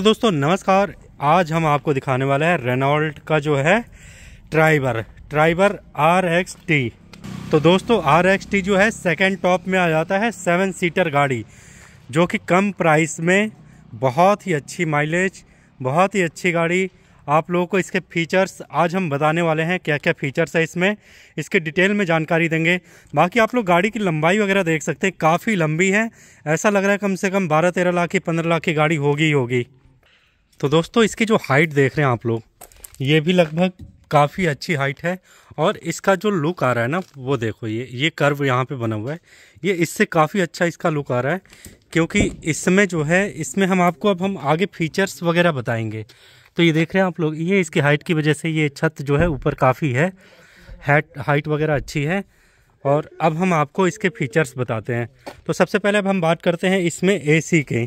तो दोस्तों नमस्कार आज हम आपको दिखाने वाले हैं रेनॉल्ट का जो है Triber Triber R X T तो दोस्तों आर एक्स टी जो है सेकेंड टॉप में आ जाता है सेवन सीटर गाड़ी जो कि कम प्राइस में बहुत ही अच्छी माइलेज बहुत ही अच्छी गाड़ी आप लोगों को इसके फीचर्स आज हम बताने वाले हैं क्या क्या फीचर्स है इसमें इसके डिटेल में जानकारी देंगे बाकी आप लोग गाड़ी की लंबाई वगैरह देख सकते हैं काफ़ी लंबी है ऐसा लग रहा है कम से कम बारह तेरह लाख की पंद्रह लाख की गाड़ी होगी ही होगी तो दोस्तों इसकी जो हाइट देख रहे हैं आप लोग ये भी लगभग काफ़ी अच्छी हाइट है और इसका जो लुक आ रहा है ना वो देखो ये ये कर्व यहाँ पे बना हुआ है ये इससे काफ़ी अच्छा इसका लुक आ रहा है क्योंकि इसमें जो है इसमें हम आपको अब हम आगे फीचर्स वगैरह बताएंगे तो ये देख रहे हैं आप लोग ये इसकी हाइट की वजह से ये छत जो है ऊपर काफ़ी है हैट हाइट वगैरह अच्छी है और अब हम आपको इसके फीचर्स बताते हैं तो सबसे पहले अब हम बात करते हैं इसमें ए के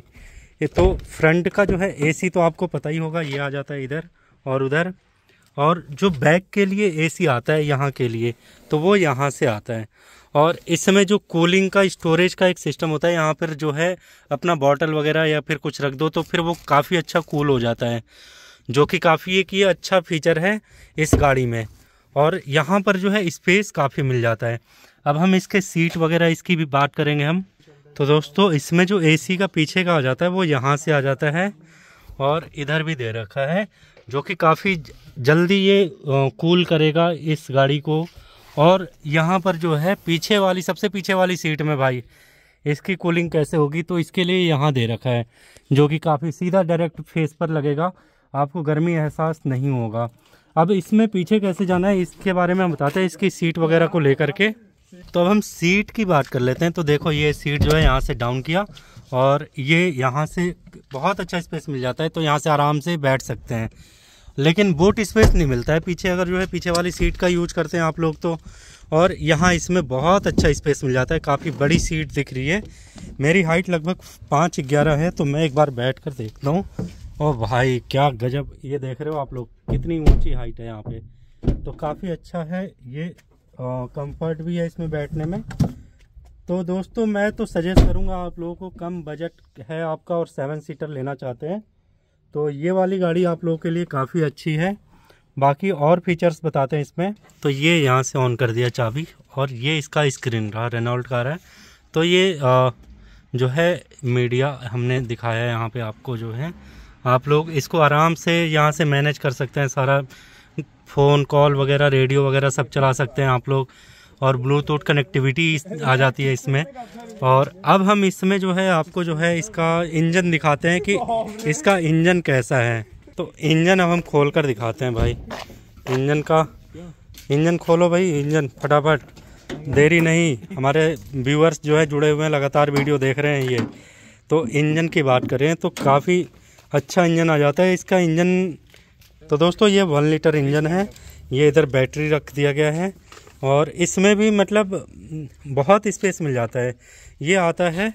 ये तो फ्रंट का जो है एसी तो आपको पता ही होगा ये आ जाता है इधर और उधर और जो बैक के लिए एसी आता है यहाँ के लिए तो वो यहाँ से आता है और इस समय जो कूलिंग का स्टोरेज का एक सिस्टम होता है यहाँ पर जो है अपना बॉटल वगैरह या फिर कुछ रख दो तो फिर वो काफ़ी अच्छा कूल हो जाता है जो कि काफ़ी एक ये अच्छा फीचर है इस गाड़ी में और यहाँ पर जो है स्पेस काफ़ी मिल जाता है अब हम इसके सीट वगैरह इसकी भी बात करेंगे हम तो दोस्तों इसमें जो एसी का पीछे का आ जाता है वो यहाँ से आ जाता है और इधर भी दे रखा है जो कि काफ़ी जल्दी ये कूल करेगा इस गाड़ी को और यहाँ पर जो है पीछे वाली सबसे पीछे वाली सीट में भाई इसकी कूलिंग कैसे होगी तो इसके लिए यहाँ दे रखा है जो कि काफ़ी सीधा डायरेक्ट फेस पर लगेगा आपको गर्मी एहसास नहीं होगा अब इसमें पीछे कैसे जाना है इसके बारे में हम बताते हैं इसकी सीट वगैरह को लेकर के तो अब हम सीट की बात कर लेते हैं तो देखो ये सीट जो है यहाँ से डाउन किया और ये यहाँ से बहुत अच्छा स्पेस मिल जाता है तो यहाँ से आराम से बैठ सकते हैं लेकिन बूट स्पेस नहीं मिलता है पीछे अगर जो है पीछे वाली सीट का यूज करते हैं आप लोग तो और यहाँ इसमें बहुत अच्छा स्पेस मिल जाता है काफ़ी बड़ी सीट दिख रही है मेरी हाइट लगभग पाँच ग्यारह है तो मैं एक बार बैठ कर देखता हूँ और भाई क्या गजब ये देख रहे हो आप लोग कितनी ऊंची हाइट है यहाँ पे तो काफ़ी अच्छा है ये कंफर्ट हाँ, भी है इसमें बैठने में तो दोस्तों मैं तो सजेस्ट करूंगा आप लोगों को कम बजट है आपका और सेवन सीटर लेना चाहते हैं तो ये वाली गाड़ी आप लोगों के लिए काफ़ी अच्छी है बाकी और फीचर्स बताते हैं इसमें तो ये यहाँ से ऑन कर दिया चाबी और ये इसका स्क्रीन रहा रेनॉल्ट का रहा है तो ये आ, जो है मीडिया हमने दिखाया है यहाँ पर आपको जो है आप लोग इसको आराम से यहाँ से मैनेज कर सकते हैं सारा फ़ोन कॉल वगैरह रेडियो वगैरह सब चला सकते हैं आप लोग और ब्लूटूथ कनेक्टिविटी आ जाती है इसमें और अब हम इसमें जो है आपको जो है इसका इंजन दिखाते हैं कि इसका इंजन कैसा है तो इंजन अब हम खोल कर दिखाते हैं भाई इंजन का इंजन खोलो भाई इंजन फटाफट देरी नहीं हमारे व्यूअर्स जो है जुड़े हुए हैं लगातार वीडियो देख रहे हैं ये तो इंजन की बात करें तो काफ़ी अच्छा इंजन आ जाता है इसका इंजन तो दोस्तों ये वन लीटर इंजन है ये इधर बैटरी रख दिया गया है और इसमें भी मतलब बहुत स्पेस मिल जाता है ये आता है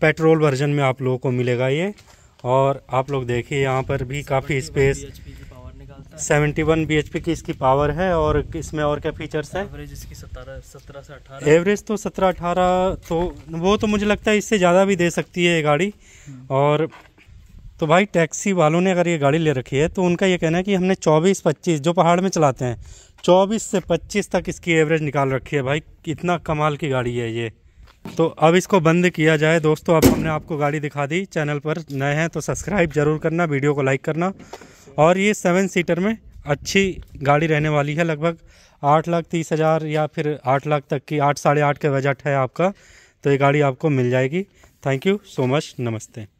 पेट्रोल वर्जन में आप लोगों को मिलेगा ये और आप लोग देखिए यहाँ पर भी काफ़ी स्पेस सेवेंटी वन बी की इसकी पावर है और इसमें और क्या फीचर्स है एवरेज इसकी सत्रह से अठारह एवरेज तो सत्रह अठारह तो वो तो मुझे लगता है इससे ज़्यादा भी दे सकती है ये गाड़ी और तो भाई टैक्सी वालों ने अगर ये गाड़ी ले रखी है तो उनका ये कहना है कि हमने 24 25 जो पहाड़ में चलाते हैं 24 से 25 तक इसकी एवरेज निकाल रखी है भाई कितना कमाल की गाड़ी है ये तो अब इसको बंद किया जाए दोस्तों अब हमने आपको गाड़ी दिखा दी चैनल पर नए हैं तो सब्सक्राइब ज़रूर करना वीडियो को लाइक करना और ये सेवन सीटर में अच्छी गाड़ी रहने वाली है लगभग आठ लाख तीस हज़ार या फिर आठ लाख तक की आठ साढ़े आठ का बजट है आपका तो ये गाड़ी आपको मिल जाएगी थैंक यू सो मच नमस्ते